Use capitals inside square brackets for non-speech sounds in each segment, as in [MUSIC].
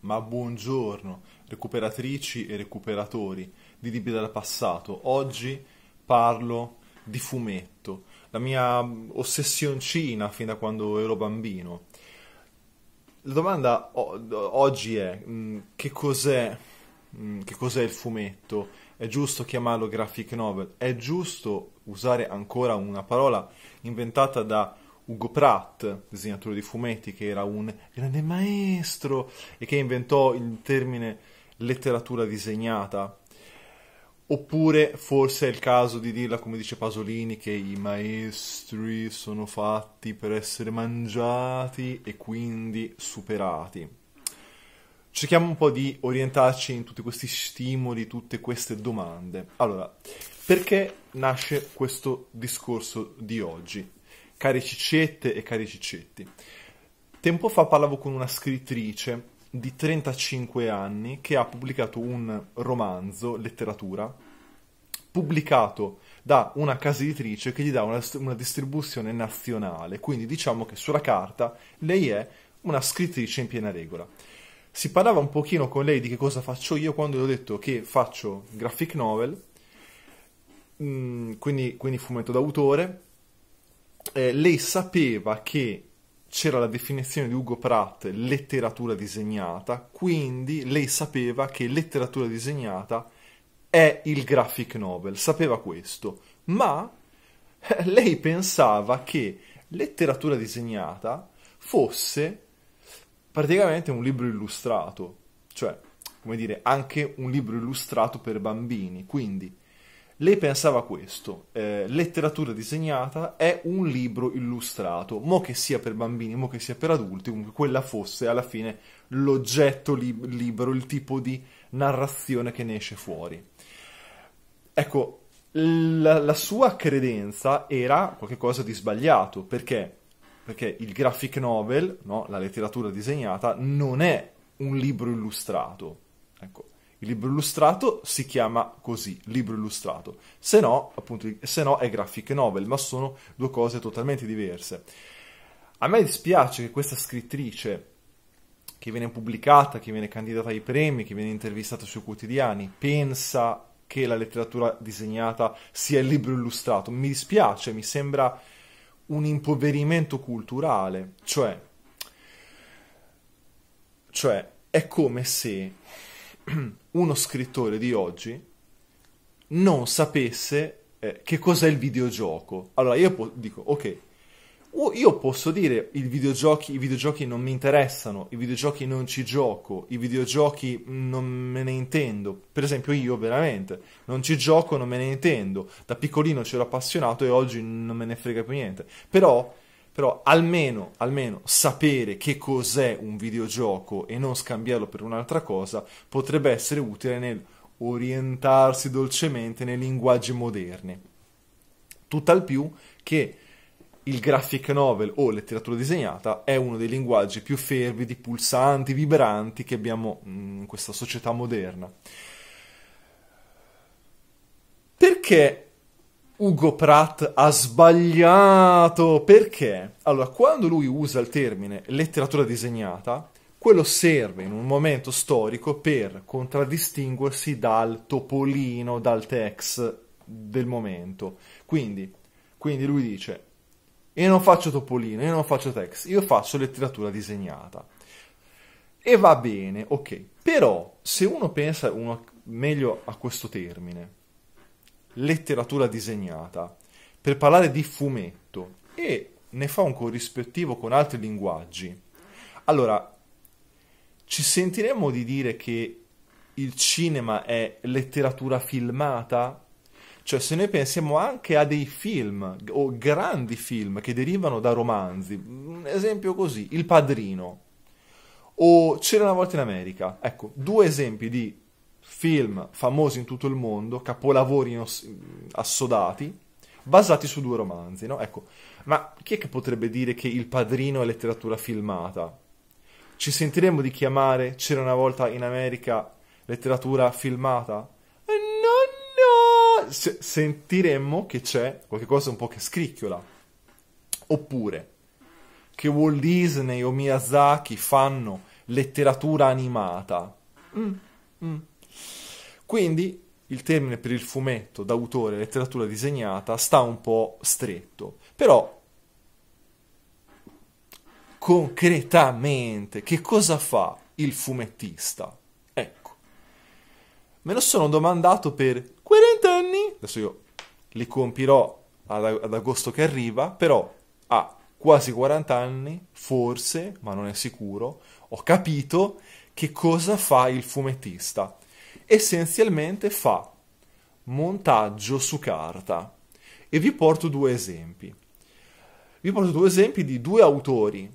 Ma buongiorno, recuperatrici e recuperatori di libri del passato. Oggi parlo di fumetto, la mia ossessioncina fin da quando ero bambino. La domanda oggi è mm, che cos'è, mm, che cos'è il fumetto? È giusto chiamarlo graphic novel? È giusto usare ancora una parola inventata da Ugo Pratt, disegnatore di fumetti, che era un grande maestro e che inventò il termine letteratura disegnata. Oppure forse è il caso di dirla come dice Pasolini che i maestri sono fatti per essere mangiati e quindi superati. Cerchiamo un po' di orientarci in tutti questi stimoli, tutte queste domande. Allora, perché nasce questo discorso di oggi? cari ciccette e cari ciccetti. Tempo fa parlavo con una scrittrice di 35 anni che ha pubblicato un romanzo, letteratura, pubblicato da una casa editrice che gli dà una, una distribuzione nazionale, quindi diciamo che sulla carta lei è una scrittrice in piena regola. Si parlava un pochino con lei di che cosa faccio io quando le ho detto che faccio graphic novel, mm, quindi, quindi fumetto d'autore, eh, lei sapeva che c'era la definizione di Ugo Pratt letteratura disegnata, quindi lei sapeva che letteratura disegnata è il graphic novel, sapeva questo, ma eh, lei pensava che letteratura disegnata fosse praticamente un libro illustrato, cioè, come dire, anche un libro illustrato per bambini, quindi lei pensava questo, eh, letteratura disegnata è un libro illustrato, mo che sia per bambini, mo che sia per adulti, comunque quella fosse alla fine l'oggetto lib- libero, il tipo di narrazione che ne esce fuori. Ecco, la, la sua credenza era qualcosa di sbagliato, perché? Perché il graphic novel, no? la letteratura disegnata, non è un libro illustrato. Ecco il libro illustrato si chiama così, libro illustrato, se no, appunto, se no è graphic novel, ma sono due cose totalmente diverse. A me dispiace che questa scrittrice che viene pubblicata, che viene candidata ai premi, che viene intervistata sui quotidiani, pensa che la letteratura disegnata sia il libro illustrato. Mi dispiace, mi sembra un impoverimento culturale, cioè, cioè è come se [CLEARS THROAT] uno scrittore di oggi non sapesse eh, che cos'è il videogioco. Allora io po- dico, ok, io posso dire i videogiochi, i videogiochi non mi interessano, i videogiochi non ci gioco, i videogiochi non me ne intendo. Per esempio io veramente non ci gioco, non me ne intendo. Da piccolino c'ero appassionato e oggi non me ne frega più niente. Però però almeno, almeno sapere che cos'è un videogioco e non scambiarlo per un'altra cosa potrebbe essere utile nel orientarsi dolcemente nei linguaggi moderni. Tutt'al più che il graphic novel o letteratura disegnata è uno dei linguaggi più fervidi, pulsanti, vibranti che abbiamo mm, in questa società moderna. Perché Ugo Pratt ha sbagliato perché? Allora, quando lui usa il termine letteratura disegnata, quello serve in un momento storico per contraddistinguersi dal topolino, dal tex del momento. Quindi, quindi lui dice: Io non faccio topolino, io non faccio tex, io faccio letteratura disegnata. E va bene, ok. Però, se uno pensa uno meglio a questo termine, letteratura disegnata, per parlare di fumetto e ne fa un corrispettivo con altri linguaggi. Allora, ci sentiremmo di dire che il cinema è letteratura filmata? Cioè, se noi pensiamo anche a dei film o grandi film che derivano da romanzi, un esempio così, Il Padrino o C'era una volta in America, ecco, due esempi di film famosi in tutto il mondo, capolavori assodati, basati su due romanzi, no? Ecco, ma chi è che potrebbe dire che Il Padrino è letteratura filmata? Ci sentiremmo di chiamare C'era una volta in America letteratura filmata? Eh, no, no! Se- sentiremmo che c'è qualcosa un po' che scricchiola. Oppure che Walt Disney o Miyazaki fanno letteratura animata. Mm, mm. Quindi il termine per il fumetto d'autore, letteratura disegnata, sta un po' stretto. Però concretamente che cosa fa il fumettista? Ecco, me lo sono domandato per 40 anni, adesso io li compirò ad, ad agosto che arriva, però a ah, quasi 40 anni, forse, ma non è sicuro, ho capito che cosa fa il fumettista essenzialmente fa montaggio su carta. E vi porto due esempi. Vi porto due esempi di due autori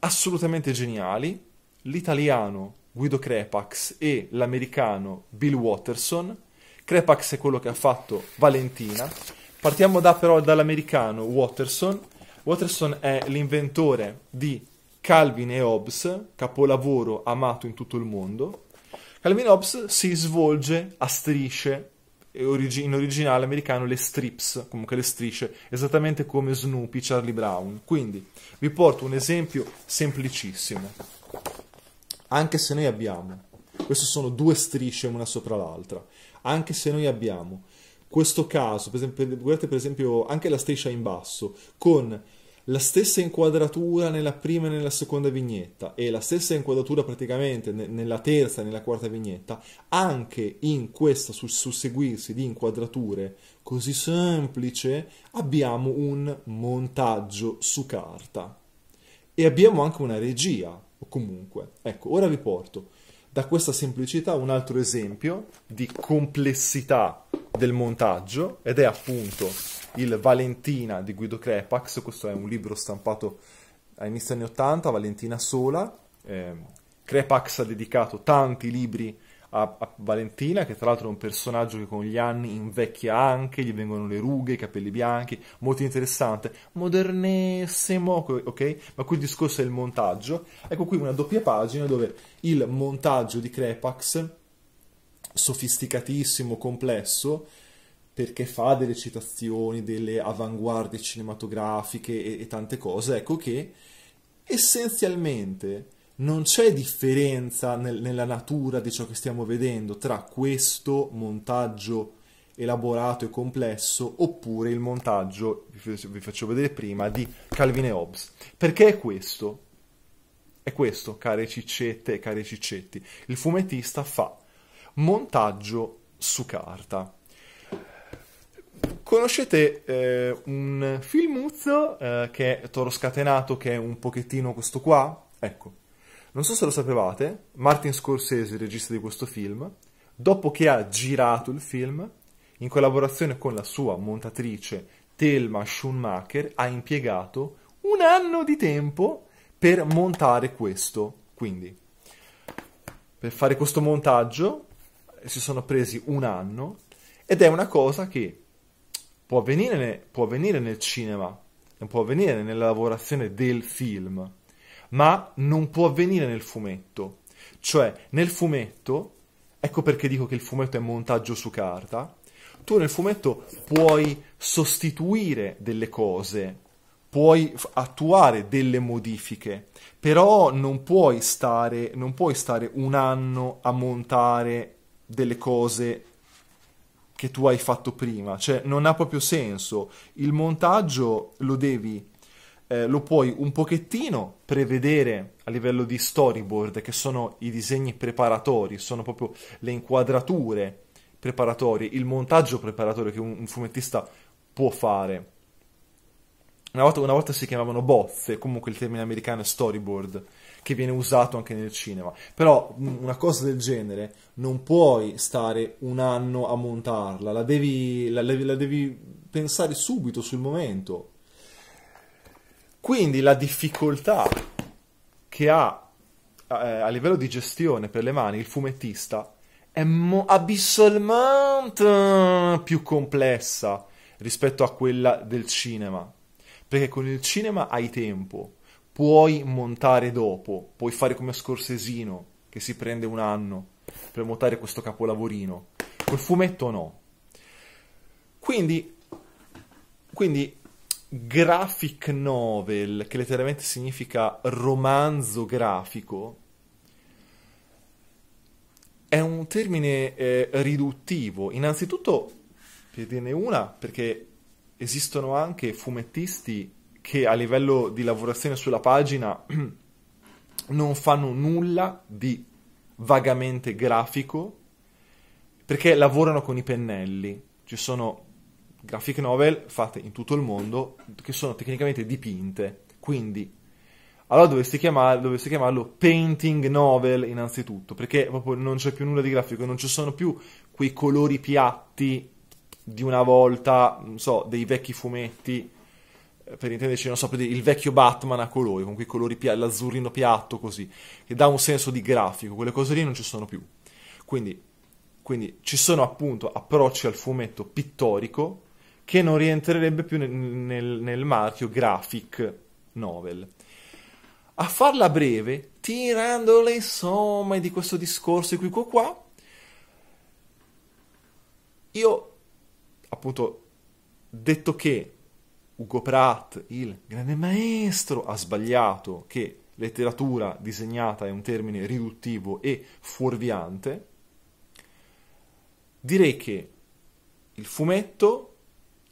assolutamente geniali, l'italiano Guido Crepax e l'americano Bill Watterson. Crepax è quello che ha fatto Valentina. Partiamo da, però dall'americano Watterson. Watterson è l'inventore di Calvin e Hobbes, capolavoro amato in tutto il mondo. Calvin Hobbes si svolge a strisce, in originale americano le strips, comunque le strisce, esattamente come Snoopy, Charlie Brown. Quindi vi porto un esempio semplicissimo. Anche se noi abbiamo, queste sono due strisce una sopra l'altra, anche se noi abbiamo questo caso, per esempio, guardate per esempio anche la striscia in basso, con la stessa inquadratura nella prima e nella seconda vignetta e la stessa inquadratura praticamente nella terza e nella quarta vignetta, anche in questo susseguirsi di inquadrature così semplice abbiamo un montaggio su carta e abbiamo anche una regia o comunque. Ecco, ora vi porto da questa semplicità un altro esempio di complessità del montaggio ed è appunto il Valentina di Guido Crepax, questo è un libro stampato a inizio anni 80, Valentina sola, eh, Crepax ha dedicato tanti libri a, a Valentina, che tra l'altro è un personaggio che con gli anni invecchia anche, gli vengono le rughe, i capelli bianchi, molto interessante, modernissimo, ok? Ma qui il discorso è il montaggio, ecco qui una doppia pagina dove il montaggio di Crepax, sofisticatissimo, complesso, perché fa delle citazioni, delle avanguardie cinematografiche e, e tante cose, ecco che essenzialmente non c'è differenza nel, nella natura di ciò che stiamo vedendo tra questo montaggio elaborato e complesso oppure il montaggio, vi faccio vedere prima, di Calvin e Hobbes. Perché è questo? È questo, care ciccette e cari ciccetti. Il fumettista fa montaggio su carta conoscete eh, un filmuzzo eh, che è Toro Scatenato, che è un pochettino questo qua? Ecco, non so se lo sapevate, Martin Scorsese, il regista di questo film, dopo che ha girato il film, in collaborazione con la sua montatrice Thelma Schumacher, ha impiegato un anno di tempo per montare questo. Quindi, per fare questo montaggio si sono presi un anno ed è una cosa che può avvenire, può avvenire nel cinema, può avvenire nella lavorazione del film, ma non può avvenire nel fumetto. Cioè, nel fumetto, ecco perché dico che il fumetto è montaggio su carta, tu nel fumetto puoi sostituire delle cose, puoi attuare delle modifiche, però non puoi stare, non puoi stare un anno a montare delle cose che tu hai fatto prima, cioè non ha proprio senso. Il montaggio lo devi, eh, lo puoi un pochettino prevedere a livello di storyboard, che sono i disegni preparatori, sono proprio le inquadrature preparatorie, il montaggio preparatorio che un, un fumettista può fare una volta, una volta si chiamavano bozze, comunque il termine americano è storyboard, che viene usato anche nel cinema. Però una cosa del genere non puoi stare un anno a montarla, la devi, la, la devi pensare subito, sul momento. Quindi la difficoltà che ha eh, a livello di gestione per le mani il fumettista è mo- abissalmente più complessa rispetto a quella del cinema. Perché con il cinema hai tempo, puoi montare dopo, puoi fare come Scorsesino, che si prende un anno per montare questo capolavorino. Col fumetto no. Quindi, quindi graphic novel, che letteralmente significa romanzo grafico, è un termine eh, riduttivo. Innanzitutto, per dirne una, perché esistono anche fumettisti che a livello di lavorazione sulla pagina [CLEARS THROAT] non fanno nulla di vagamente grafico perché lavorano con i pennelli. Ci sono graphic novel fatte in tutto il mondo che sono tecnicamente dipinte. Quindi allora dovresti, chiamar- dovresti chiamarlo painting novel innanzitutto, perché proprio non c'è più nulla di grafico, non ci sono più quei colori piatti di una volta, non so, dei vecchi fumetti, eh, per intenderci, non so, il vecchio Batman a colori, con quei colori, pi- l'azzurrino piatto così, che dà un senso di grafico, quelle cose lì non ci sono più. Quindi, quindi ci sono appunto approcci al fumetto pittorico che non rientrerebbe più nel, nel, nel marchio graphic novel. A farla breve, tirando le somme di questo discorso equivoco qua, io appunto, detto che Ugo Pratt, il grande maestro, ha sbagliato che letteratura disegnata è un termine riduttivo e fuorviante, direi che il fumetto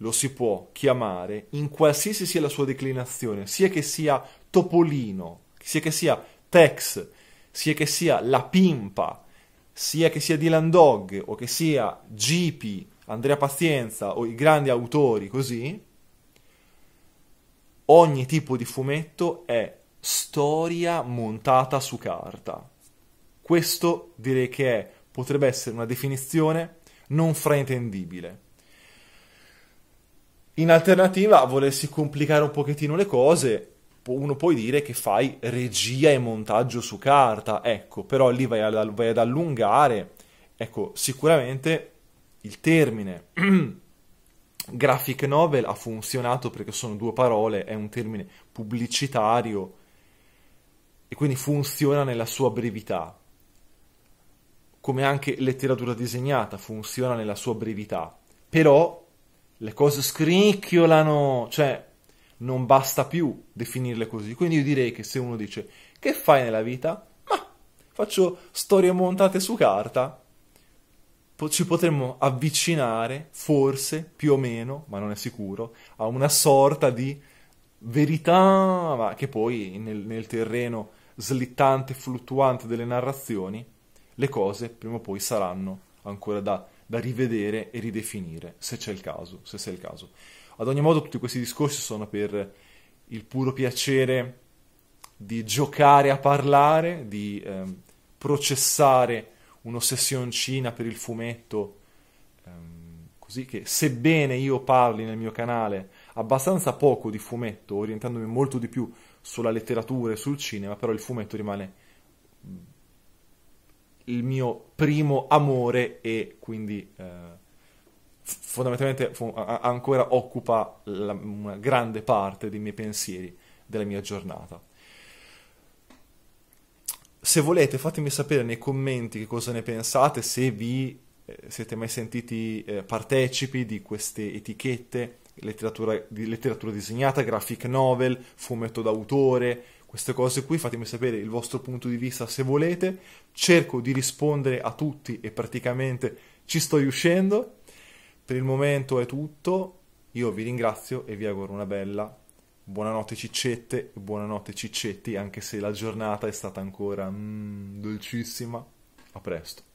lo si può chiamare in qualsiasi sia la sua declinazione, sia che sia Topolino, sia che sia Tex, sia che sia La Pimpa, sia che sia Dylan Dog o che sia Jeepy Andrea Pazienza o i grandi autori così, ogni tipo di fumetto è storia montata su carta. Questo direi che è, potrebbe essere una definizione non fraintendibile. In alternativa, volessi complicare un pochettino le cose, uno può dire che fai regia e montaggio su carta, ecco, però lì vai ad, vai ad allungare, ecco, sicuramente il termine [CLEARS THROAT] graphic novel ha funzionato perché sono due parole, è un termine pubblicitario e quindi funziona nella sua brevità. Come anche letteratura disegnata funziona nella sua brevità. Però le cose scricchiolano, cioè non basta più definirle così. Quindi io direi che se uno dice che fai nella vita? Ma faccio storie montate su carta, po- ci potremmo avvicinare, forse, più o meno, ma non è sicuro, a una sorta di verità, ma che poi nel, nel terreno slittante, fluttuante delle narrazioni, le cose prima o poi saranno ancora da, da rivedere e ridefinire, se c'è il caso, se c'è il caso. Ad ogni modo tutti questi discorsi sono per il puro piacere di giocare a parlare, di eh, processare un'ossessioncina per il fumetto, ehm, così che sebbene io parli nel mio canale abbastanza poco di fumetto, orientandomi molto di più sulla letteratura e sul cinema, però il fumetto rimane mm, il mio primo amore e quindi eh, fondamentalmente ancora occupa la, una grande parte dei miei pensieri, della mia giornata. Se volete fatemi sapere nei commenti che cosa ne pensate, se vi eh, siete mai sentiti eh, partecipi di queste etichette, letteratura, di letteratura disegnata, graphic novel, fumetto d'autore, queste cose qui, fatemi sapere il vostro punto di vista se volete, cerco di rispondere a tutti e praticamente ci sto riuscendo. Per il momento è tutto, io vi ringrazio e vi auguro una bella Buonanotte ciccette, buonanotte ciccetti, anche se la giornata è stata ancora mm, dolcissima. A presto.